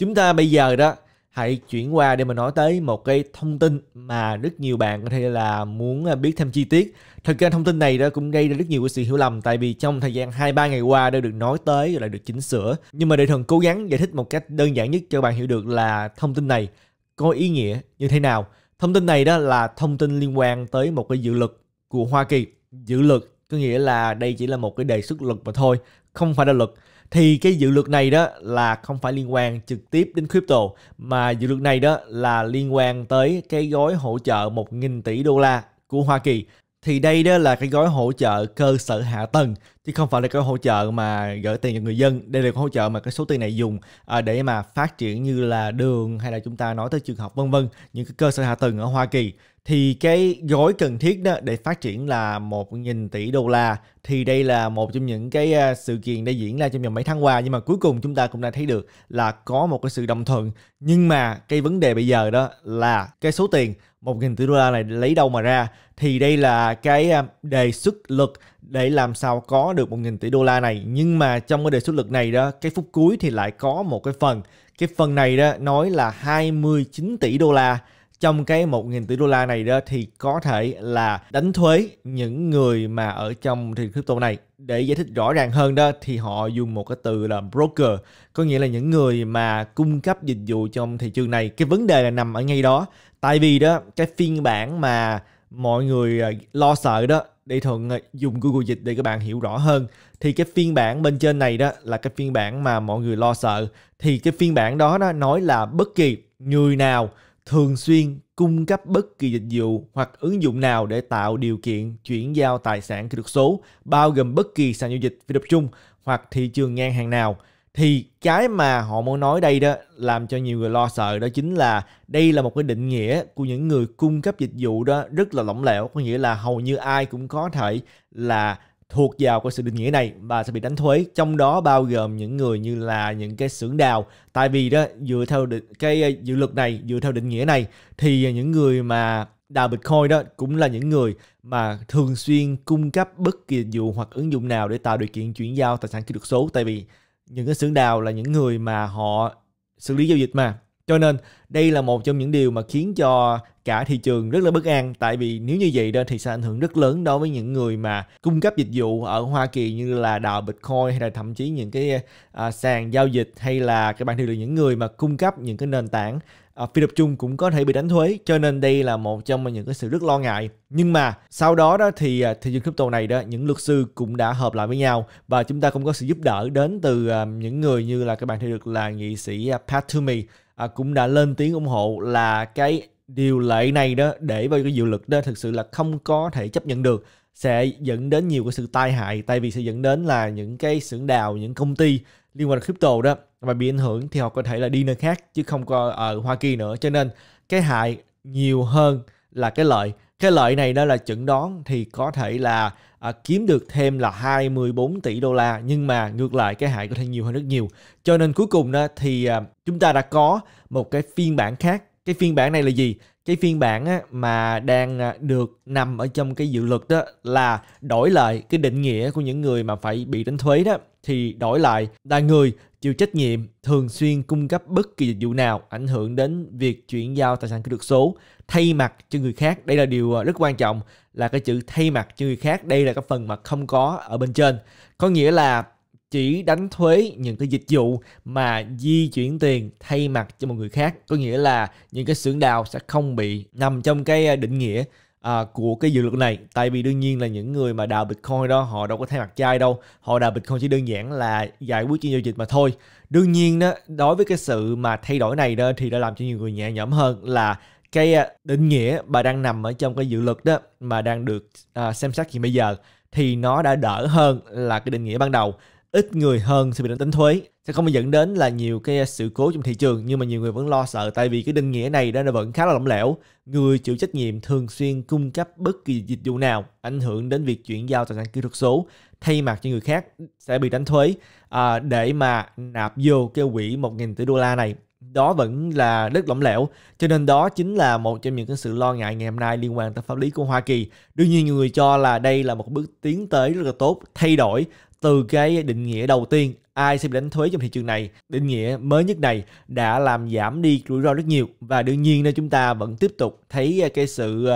Chúng ta bây giờ đó hãy chuyển qua để mà nói tới một cái thông tin mà rất nhiều bạn có thể là muốn à, biết thêm chi tiết. thực ra thông tin này đó cũng gây ra rất nhiều cái sự hiểu lầm tại vì trong thời gian hai ba ngày qua đã được nói tới rồi lại được chỉnh sửa. Nhưng mà để thần cố gắng giải thích một cách đơn giản nhất cho bạn hiểu được là thông tin này có ý nghĩa như thế nào. Thông tin này đó là thông tin liên quan tới một cái dự luật của Hoa Kỳ. Dự luật có nghĩa là đây chỉ là một cái đề xuất luật mà thôi, không phải là luật thì cái dự luật này đó là không phải liên quan trực tiếp đến crypto mà dự luật này đó là liên quan tới cái gói hỗ trợ 1.000 tỷ đô la của Hoa Kỳ thì đây đó là cái gói hỗ trợ cơ sở hạ tầng chứ không phải là cái hỗ trợ mà gửi tiền cho người dân đây là cái hỗ trợ mà cái số tiền này dùng à, để mà phát triển như là đường hay là chúng ta nói tới trường học vân vân những cái cơ sở hạ tầng ở Hoa Kỳ thì cái gói cần thiết đó để phát triển là một nghìn tỷ đô la thì đây là một trong những cái à, sự kiện đã diễn ra trong vòng mấy tháng qua nhưng mà cuối cùng chúng ta cũng đã thấy được là có một cái sự đồng thuận nhưng mà cái vấn đề bây giờ đó là cái số tiền 1.000 tỷ đô la này lấy đâu mà ra thì đây là cái à, đề xuất lực để làm sao có được 1.000 tỷ đô la này nhưng mà trong cái đề xuất lực này đó cái phút cuối thì lại có một cái phần cái phần này đó nói là 29 tỷ đô la trong cái 1.000 tỷ đô la này đó thì có thể là đánh thuế những người mà ở trong thị trường crypto này để giải thích rõ ràng hơn đó thì họ dùng một cái từ là broker có nghĩa là những người mà cung cấp dịch vụ trong thị trường này cái vấn đề là nằm ở ngay đó tại vì đó cái phiên bản mà mọi người à, lo sợ đó để thuận à, dùng Google dịch để các bạn hiểu rõ hơn thì cái phiên bản bên trên này đó là cái phiên bản mà mọi người lo sợ thì cái phiên bản đó nó nói là bất kỳ người nào thường xuyên cung cấp bất kỳ dịch vụ hoặc ứng dụng nào để tạo điều kiện chuyển giao tài sản kỹ thuật số bao gồm bất kỳ sàn giao dịch phi tập trung hoặc thị trường ngang hàng nào thì cái mà họ muốn nói đây đó làm cho nhiều người lo sợ đó chính là đây là một cái định nghĩa của những người cung cấp dịch vụ đó rất là lỏng lẻo có nghĩa là hầu như ai cũng có thể là thuộc vào cái sự định nghĩa này và sẽ bị đánh thuế trong đó bao gồm những người như là những cái xưởng đào tại vì đó dựa theo định, cái ờ, dự luật này dựa theo định nghĩa này thì những người mà đào Bitcoin đó cũng là những người mà thường xuyên cung cấp bất kỳ dịch vụ hoặc ứng dụng nào để tạo điều kiện chuyển giao tài sản kỹ thuật số tại vì những cái xưởng đào là những người mà họ xử lý giao dịch mà cho nên đây là một trong những điều mà khiến cho cả thị trường rất là bất an tại vì nếu như vậy đó thì sẽ ảnh hưởng rất lớn đối với những người mà cung cấp dịch vụ ở Hoa Kỳ như là đào Bitcoin hay là thậm chí những cái à, sàn giao dịch hay là các bạn đều là những người mà cung cấp những cái nền tảng à, phi tập trung cũng có thể bị đánh thuế cho nên đây là một trong những cái sự rất lo ngại nhưng mà sau đó đó thì à, thị trường crypto này đó những luật sư cũng đã hợp lại với nhau và chúng ta cũng có sự giúp đỡ đến từ à, những người như là các bạn thấy được là nghị sĩ à, Pat Toomey à, cũng đã lên tiếng ủng hộ là cái điều lệ này đó để vào cái dự luật đó thực sự là không có thể chấp nhận được sẽ dẫn đến nhiều cái sự tai hại tại vì sẽ dẫn đến là những cái xưởng đào những công ty liên quan đến crypto đó và bị ảnh hưởng thì họ có thể là đi nơi khác chứ không có ở ờ, Hoa Kỳ nữa cho nên cái hại nhiều hơn là cái lợi cái lợi này đó là chẩn đoán thì có thể là à, kiếm được thêm là 24 tỷ đô la nhưng mà ngược lại cái hại có thể nhiều hơn rất nhiều cho nên cuối cùng đó thì à, chúng ta đã có một cái phiên bản khác cái phiên bản này là gì cái phiên bản á, mà đang được nằm ở trong cái dự luật đó là đổi lại cái định nghĩa của những người mà phải bị đánh thuế đó thì đổi lại là người chịu trách nhiệm thường xuyên cung cấp bất kỳ dịch vụ nào ảnh hưởng đến việc chuyển giao tài sản kỹ thuật số thay mặt cho người khác đây là điều ờ, rất quan trọng là cái chữ thay mặt cho người khác đây là cái phần mà không có ở bên trên có nghĩa là chỉ đánh thuế những cái dịch vụ mà di chuyển tiền thay mặt cho một người khác có nghĩa là những cái xưởng đào sẽ không bị nằm trong cái ờ, định nghĩa à, của cái dự luật này tại vì đương nhiên là những người mà đào bitcoin đó họ đâu có thay mặt chai đâu họ đào bitcoin chỉ đơn giản là giải quyết trên giao dịch mà thôi đương nhiên đó đối với cái sự mà thay đổi này đó thì đã làm cho nhiều người nhẹ nhõm hơn là cái à, định nghĩa bà đang nằm ở trong cái dự luật đó mà đang được à, xem xét hiện bây giờ thì nó đã đỡ hơn là cái định nghĩa ban đầu ít người hơn sẽ bị đánh tính thuế sẽ không dẫn đến là nhiều cái sự cố trong thị trường nhưng mà nhiều người vẫn lo sợ tại vì cái định nghĩa này đó nó vẫn khá là lỏng lẻo người chịu trách nhiệm thường xuyên cung cấp bất kỳ dịch vụ nào ảnh hưởng đến việc chuyển giao tài sản kỹ thuật số thay mặt cho người khác sẽ bị đánh thuế à, để mà nạp vô cái quỹ 1.000 tỷ đô la này đó vẫn là rất lỏng lẻo cho nên đó chính là một trong những cái sự lo ngại ngày hôm nay liên quan tới pháp lý của Hoa Kỳ đương nhiên nhiều người cho là đây là một bước tiến tới rất là tốt thay đổi từ cái định nghĩa đầu tiên ai sẽ bị đánh thuế trong thị trường này định nghĩa mới nhất này đã làm giảm đi rủi ro rất nhiều và đương nhiên là chúng ta vẫn tiếp tục thấy à, cái sự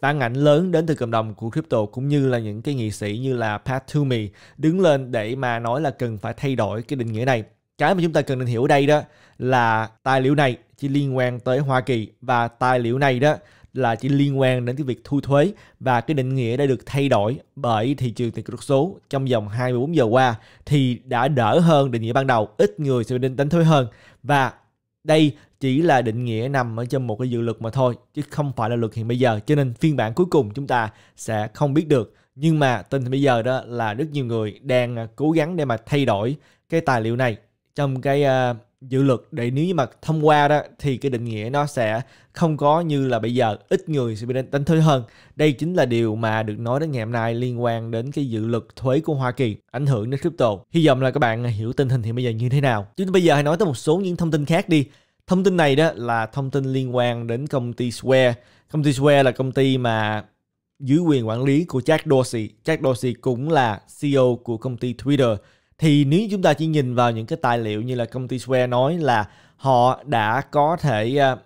phản à, ảnh lớn đến từ cộng đồng của crypto cũng như là những cái nghị sĩ như là Pat Toomey đứng lên để mà nói là cần phải thay đổi cái định nghĩa này cái mà chúng ta cần nên hiểu ở đây đó là tài liệu này chỉ liên quan tới Hoa Kỳ và tài liệu này đó là chỉ liên quan đến cái việc thu thuế và cái định nghĩa đã được thay đổi bởi thị trường tiền kỹ thuật số trong vòng 24 giờ qua thì đã đỡ hơn định nghĩa ban đầu, ít người sẽ đánh thuế hơn và đây chỉ là định nghĩa nằm ở trong một cái dự luật mà thôi chứ không phải là luật hiện bây giờ cho nên phiên bản cuối cùng chúng ta sẽ không biết được nhưng mà tình hình bây giờ đó là rất nhiều người đang à, cố gắng để mà thay đổi cái tài liệu này trong cái uh, dự luật để nếu như mà thông qua đó thì cái định nghĩa nó sẽ không có như là bây giờ ít người sẽ bị đánh, thuế hơn đây chính là điều mà được nói đến ngày hôm nay liên quan đến cái dự luật thuế của Hoa Kỳ ảnh hưởng đến crypto hy vọng là các bạn hiểu tình hình thì bây giờ như thế nào chúng bây giờ hãy nói tới một số những thông tin khác đi thông tin này đó là thông tin liên quan đến công ty Square công ty Square là công ty mà dưới quyền quản lý của Jack Dorsey Jack Dorsey cũng là CEO của công ty Twitter thì nếu chúng ta chỉ nhìn vào những cái tài liệu như là công ty Square nói là họ đã có thể à,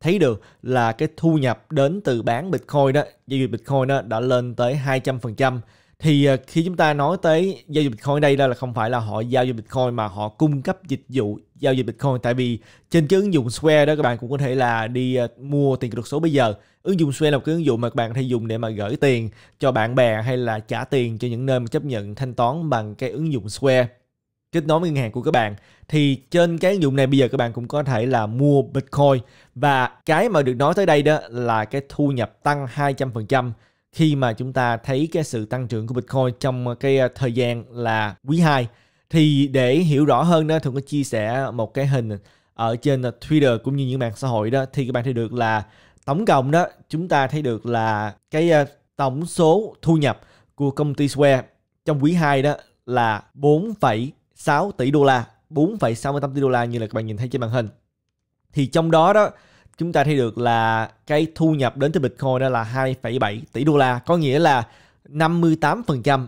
thấy được là cái thu nhập đến từ bán Bitcoin đó, giao dịch Bitcoin đó đã lên tới 200%. Thì à, khi chúng ta nói tới giao dịch Bitcoin đây là không phải là họ giao dịch Bitcoin mà họ cung cấp dịch vụ giao dịch Bitcoin tại vì trên cái ứng dụng Square đó các bạn cũng có thể là đi ờ, mua tiền kỹ thuật số bây giờ ứng dụng Square là một cái ứng dụng mà các bạn có thể dùng để mà gửi tiền cho bạn bè hay là trả tiền cho những nơi mà chấp nhận thanh toán bằng cái ứng dụng Square kết nối với ngân hàng của các bạn thì trên cái ứng dụng này bây giờ các bạn cũng có thể là mua Bitcoin và cái mà được nói tới đây đó là cái thu nhập tăng 200% khi mà chúng ta thấy cái sự tăng trưởng của Bitcoin trong cái ờ, thời gian là quý 2 thì để hiểu rõ hơn đó thường có chia sẻ một cái hình ở trên Twitter cũng như những mạng xã hội đó thì các bạn thấy được là tổng cộng đó chúng ta thấy được là cái ờ, tổng số thu nhập của công ty Square trong quý 2 đó là 4,6 tỷ đô la 4,68 tỷ đô la như là các bạn nhìn thấy trên màn hình thì trong đó đó chúng ta thấy được là cái thu nhập đến từ Bitcoin đó là 2,7 tỷ đô la có nghĩa là 58%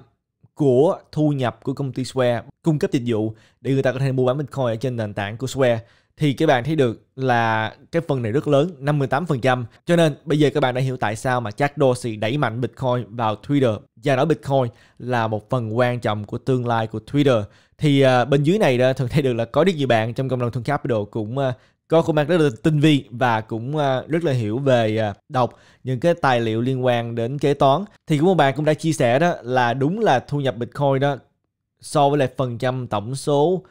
của thu nhập của công ty Square cung cấp dịch vụ để người ta có thể mua bán Bitcoin ở trên nền tảng của Square thì các bạn thấy được là cái phần này rất lớn 58% cho nên bây giờ các bạn đã hiểu tại sao mà Jack Dorsey đẩy mạnh Bitcoin vào Twitter và nói Bitcoin là một phần quan trọng của tương lai của Twitter thì uh, bên dưới này đó thường thấy được là có đức gì bạn trong cộng đồng thương capital cũng uh, có khuôn mặt rất là tinh vi và cũng ờ, rất là hiểu về ờ, đọc những cái tài liệu liên quan đến kế toán thì cũng một bạn cũng đã chia sẻ đó là đúng là thu nhập bitcoin đó so với lại phần trăm tổng số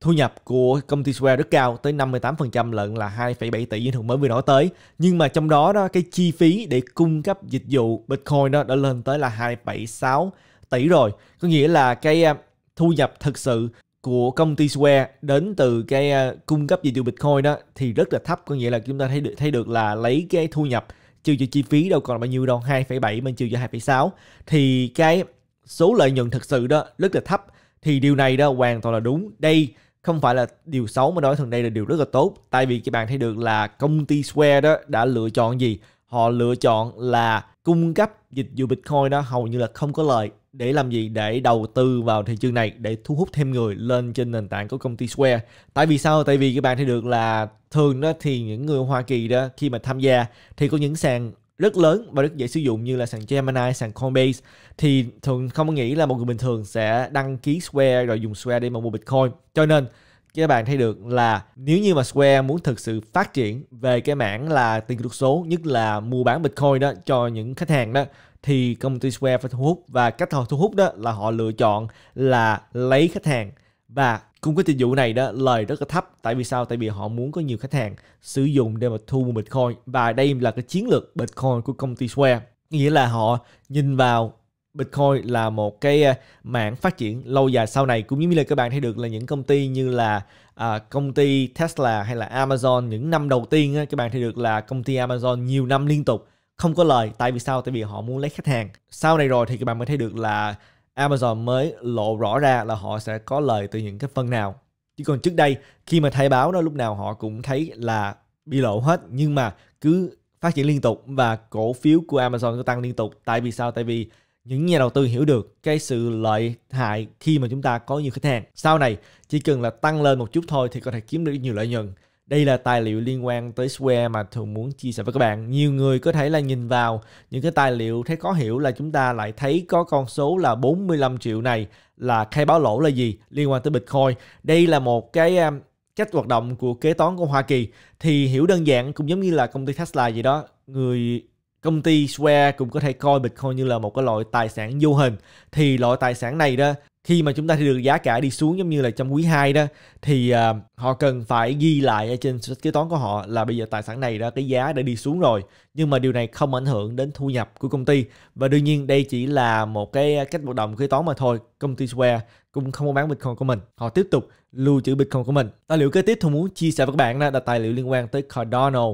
thu nhập của công ty Square rất cao tới 58% lận là 2,7 tỷ như thường mới vừa nói tới nhưng mà trong đó đó cái chi phí để cung cấp dịch vụ Bitcoin đó đã lên tới là 2,76 tỷ rồi có nghĩa là cái ờ, thu nhập thực sự của công ty Square đến từ cái uh, cung cấp dịch vụ Bitcoin đó thì rất là thấp có nghĩa là chúng ta thấy được thấy được là lấy cái thu nhập trừ cho chi phí đâu còn bao nhiêu đâu 2,7 mình trừ cho 2,6 thì cái số lợi nhuận thực sự đó rất là thấp thì điều này đó hoàn toàn là đúng đây không phải là điều xấu mà nói thường đây là điều rất là tốt tại vì các bạn thấy được là công ty Square đó đã lựa chọn gì họ lựa chọn là cung cấp dịch vụ Bitcoin đó hầu như là không có lợi để làm gì để đầu tư vào thị trường này để thu hút thêm người lên trên nền tảng của công ty Square tại vì sao tại vì các bạn thấy được là thường đó thì những người Hoa Kỳ đó khi mà tham gia thì có những sàn rất lớn và rất dễ sử dụng như là sàn Gemini, sàn Coinbase thì thường không nghĩ là một người bình thường sẽ đăng ký Square rồi dùng Square để mà mua Bitcoin cho nên các bạn thấy được là nếu như mà Square muốn thực sự phát triển về cái mảng là tiền kỹ thuật số nhất là mua bán Bitcoin đó cho những khách hàng đó thì công ty Square phải thu hút và cách họ thu hút đó là họ lựa chọn là lấy khách hàng và cung cấp dịch vụ này đó lời rất là thấp tại vì sao tại vì họ muốn có nhiều khách hàng sử dụng để mà thu mua bitcoin và đây là cái chiến lược bitcoin của công ty Square nghĩa là họ nhìn vào Bitcoin là một cái à, mảng phát triển lâu dài sau này cũng như là các bạn thấy được là những công ty như là à, công ty Tesla hay là Amazon những năm đầu tiên á, các bạn thấy được là công ty Amazon nhiều năm liên tục không có lời tại vì sao tại vì họ muốn lấy khách hàng sau này rồi thì các bạn mới thấy được là Amazon mới lộ rõ ra là họ sẽ có lời từ những cái phần nào chứ còn trước đây khi mà thay báo đó lúc nào họ cũng thấy là bị lộ hết nhưng mà cứ phát triển liên tục và cổ phiếu của Amazon cứ tăng liên tục tại vì sao tại vì những nhà đầu tư hiểu được cái sự lợi hại khi mà chúng ta có nhiều khách hàng sau này chỉ cần là tăng lên một chút thôi thì có thể kiếm được nhiều lợi nhuận đây là tài liệu liên quan tới Square mà thường muốn chia sẻ với các bạn. Nhiều người có thể là nhìn vào những cái tài liệu thấy khó hiểu là chúng ta lại thấy có con số là 45 triệu này là khai báo lỗ là gì liên quan tới Bitcoin. Đây là một cái um, cách hoạt động của kế toán của Hoa Kỳ thì hiểu đơn giản cũng giống như là công ty Tesla vậy đó. Người công ty Square cũng có thể coi Bitcoin như là một cái loại tài sản vô hình thì loại tài sản này đó khi mà chúng ta được giá cả đi xuống giống như là trong quý 2 đó thì uh, họ cần phải ghi lại ở trên kế toán của họ là bây giờ tài sản này đó cái giá đã đi xuống rồi nhưng mà điều này không ảnh hưởng đến thu nhập của công ty và đương nhiên đây chỉ là một cái cách bộ động kế toán mà thôi công ty Square cũng không có bán Bitcoin của mình họ tiếp tục lưu trữ Bitcoin của mình tài liệu kế tiếp tôi muốn chia sẻ với các bạn đó là tài liệu liên quan tới Cardano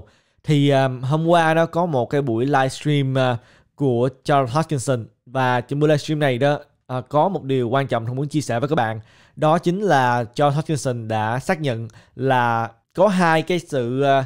thì um, hôm qua đó có một cái buổi livestream uh, của Charles Hoskinson và trong buổi livestream này đó à, có một điều quan trọng không muốn chia sẻ với các bạn đó chính là John Hutchinson đã xác nhận là có hai cái sự uh,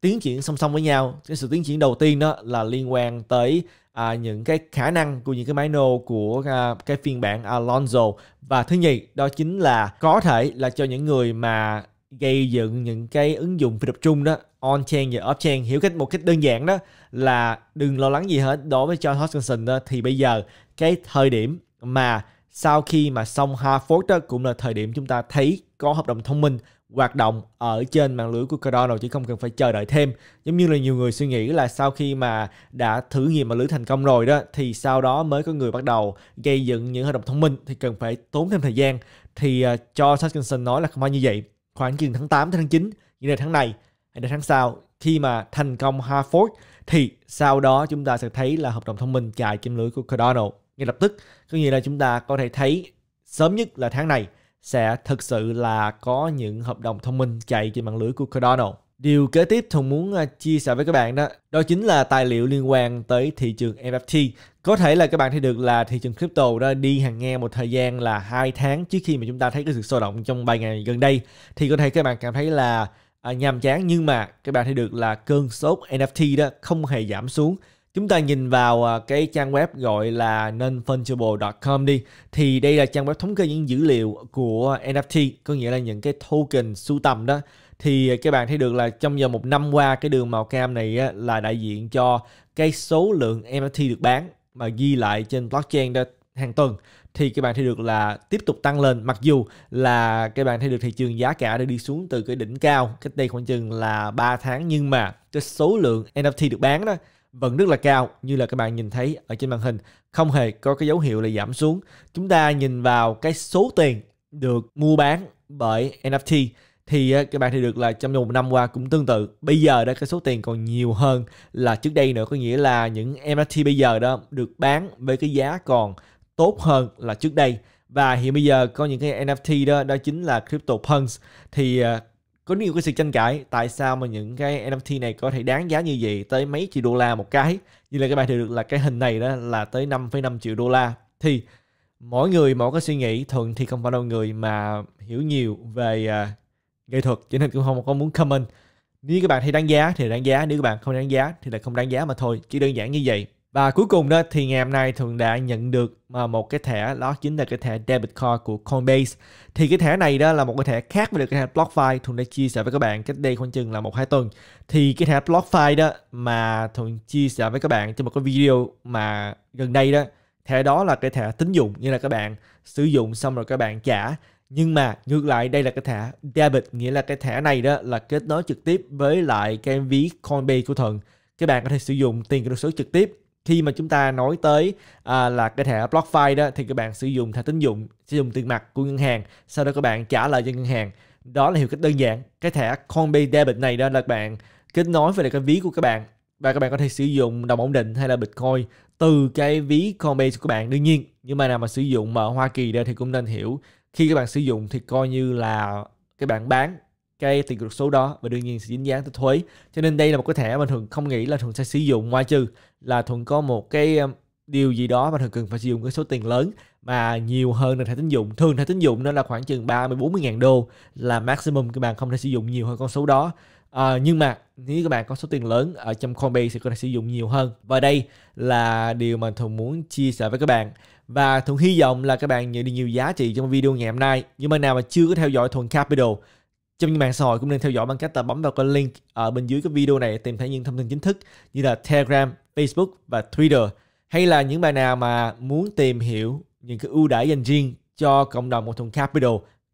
tiến triển song song với nhau cái sự tiến triển đầu tiên đó là liên quan tới à, những cái khả năng của những cái máy nô của à, cái phiên bản Alonso và thứ nhì đó chính là có thể là cho những người mà gây dựng những cái ứng dụng phi tập trung đó on chain và off chain hiểu cách một cách đơn giản đó là đừng lo lắng gì hết đối với John Hodgkinson đó thì bây giờ cái thời điểm mà sau khi mà xong Harford cũng là thời điểm chúng ta thấy có hợp đồng thông minh hoạt động ở trên mạng lưới của Cardano chỉ không cần phải chờ đợi thêm giống như là nhiều người suy nghĩ là sau khi mà đã thử nghiệm mạng lưới thành công rồi đó thì sau đó mới có người bắt đầu gây dựng những hợp đồng thông minh thì cần phải tốn thêm thời gian thì uh, cho Hutchinson nói là không phải như vậy khoảng chừng tháng 8 tháng 9 như là tháng này hay là tháng sau khi mà thành công Harford thì sau đó chúng ta sẽ thấy là hợp đồng thông minh chạy trên lưới của Cardano ngay lập tức có nghĩa là chúng ta có thể thấy sớm nhất là tháng này sẽ thực sự là có những hợp đồng thông minh chạy trên mạng lưới của Cardano. Điều kế tiếp Thùng muốn à, chia sẻ với các bạn đó, đó chính là tài liệu liên quan tới thị trường NFT. Có thể là các bạn thấy được là thị trường crypto đã đi hàng nghe một thời gian là hai tháng trước khi mà chúng ta thấy cái sự sôi động trong vài ngày gần đây thì có thể các bạn cảm thấy là à, nhàm chán nhưng mà các bạn thấy được là cơn sốt NFT đó không hề giảm xuống chúng ta nhìn vào à, cái trang web gọi là nonfungible.com đi thì đây là trang web thống kê những dữ liệu của NFT có nghĩa là những cái token sưu tầm đó thì các bạn thấy được là trong vòng một năm qua cái đường màu cam này là đại diện cho cái số lượng NFT được bán mà ghi lại trên blockchain đó hàng tuần thì các bạn thấy được là tiếp tục tăng lên mặc dù là các bạn thấy được thị trường giá cả đã đi xuống từ cái đỉnh cao cách đây khoảng chừng là 3 tháng nhưng mà cái số lượng NFT được bán đó vẫn rất là cao như là các bạn nhìn thấy ở trên màn hình không hề có cái dấu hiệu là giảm xuống chúng ta nhìn vào cái số tiền được mua bán bởi NFT thì các bạn thì được là trong một năm qua cũng tương tự bây giờ đó cái số tiền còn nhiều hơn là trước đây nữa có nghĩa là những NFT bây giờ đó được bán với cái giá còn tốt hơn là trước đây và hiện bây giờ có những cái NFT đó đó chính là CryptoPunks thì à, có nhiều cái sự tranh cãi tại sao mà những cái NFT này có thể đáng giá như vậy tới mấy triệu đô la một cái như là các bạn thấy được là cái hình này đó là tới 5,5 triệu đô la thì mỗi người mỗi cái suy nghĩ thường thì không phải đâu người mà hiểu nhiều về uh, nghệ thuật cho nên cũng không có muốn comment nếu các bạn thấy đáng giá thì đáng giá nếu các bạn không đáng giá thì là không đáng giá mà thôi chỉ đơn giản như vậy và cuối cùng đó thì ngày hôm nay Thuận đã nhận được à, một cái thẻ đó chính là cái thẻ debit card của Coinbase. Thì cái thẻ này đó là một cái thẻ khác với được cái thẻ BlockFi Thuận đã chia sẻ với các bạn cách đây khoảng chừng là một hai tuần. Thì cái thẻ BlockFi đó mà Thuận chia sẻ với các bạn trong một cái video mà gần đây đó thẻ đó là cái thẻ tín dụng như là các bạn sử dụng xong rồi các bạn trả nhưng mà ngược lại đây là cái thẻ debit nghĩa là cái thẻ này đó là kết nối trực tiếp với lại cái ví Coinbase của Thuận các bạn có thể sử dụng tiền kỹ thuật số trực tiếp khi mà chúng ta nói tới à, là cái thẻ BlockFi đó thì các bạn sử dụng thẻ tín dụng sử dụng tiền mặt của ngân hàng sau đó các bạn trả lại cho ngân hàng đó là hiệu cách đơn giản cái thẻ Coinbase Debit này đó là các bạn kết nối với lại cái ví của các bạn và các bạn có thể sử dụng đồng ổn định hay là Bitcoin từ cái ví Coinbase của bạn đương nhiên nhưng mà nào mà sử dụng ở Hoa Kỳ đây thì cũng nên hiểu khi các bạn sử dụng thì coi như là các bạn bán cái tiền cược số đó và đương nhiên sẽ dính dáng tới thuế cho nên đây là một cái thẻ mà thường không nghĩ là thường sẽ sử dụng ngoại trừ là thường có một cái um, điều gì đó mà thường cần phải sử dụng cái số tiền lớn mà nhiều hơn là thẻ tín dụng thường thẻ tín dụng nó là khoảng chừng 30 mươi ngàn đô là maximum các bạn không thể sử dụng nhiều hơn con số đó à, nhưng mà nếu các bạn có số tiền lớn ở trong Coinbase sẽ có thể sử dụng nhiều hơn và đây là điều mà thường muốn chia sẻ với các bạn và thường hy vọng là các bạn nhận được nhiều giá trị trong video ngày hôm nay nhưng mà nào mà chưa có theo dõi thuần capital trong mạng xã hội cũng nên theo dõi bằng cách là bấm vào cái link ở bên dưới cái video này tìm thấy những thông tin chính thức như là Telegram, Facebook và Twitter. Hay là những bạn nào mà muốn tìm hiểu những cái ưu đãi dành riêng cho cộng đồng một thùng capital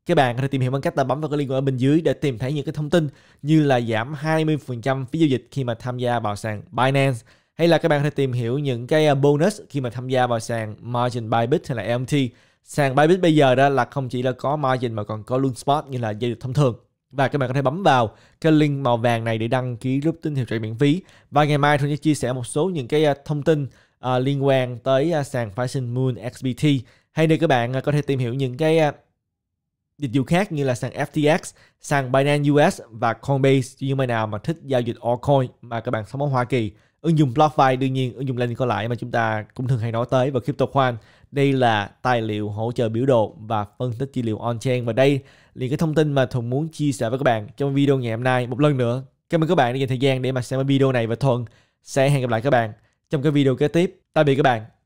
các bạn có thể tìm hiểu bằng cách là bấm vào cái link ở bên dưới để tìm thấy những cái thông tin như là giảm 20% phí giao dịch khi mà tham gia vào sàn Binance hay là các bạn có thể tìm hiểu những cái à, bonus khi mà tham gia vào sàn margin Bybit hay là MT sàn Bybit bây giờ đó là không chỉ là có margin mà còn có luôn spot như là giao dịch thông thường và các bạn có thể bấm vào cái link màu vàng này để đăng ký group tin hiệu chạy miễn phí và ngày mai tôi sẽ chia sẻ một số những cái à, thông tin uh, liên quan tới uh, sàn Phison Moon XBT hay để các bạn uh, có thể tìm hiểu những cái uh, dịch vụ khác như là sàn FTX, sàn Binance US và Coinbase như mà nào mà thích giao dịch altcoin mà các bạn sống ở Hoa Kỳ. Ứng dụng BlockFi đương nhiên ứng dụng lên còn lại mà chúng ta cũng thường hay nói tới và crypto khoan đây là tài liệu hỗ trợ biểu đồ và phân tích dữ liệu on-chain và đây là cái thông tin mà Thuận muốn chia sẻ với các bạn trong video ngày hôm nay. Một lần nữa, cảm ơn các bạn đã dành thời gian để mà xem video này và Thuận sẽ hẹn gặp lại các bạn trong cái video kế tiếp. Tạm biệt các bạn.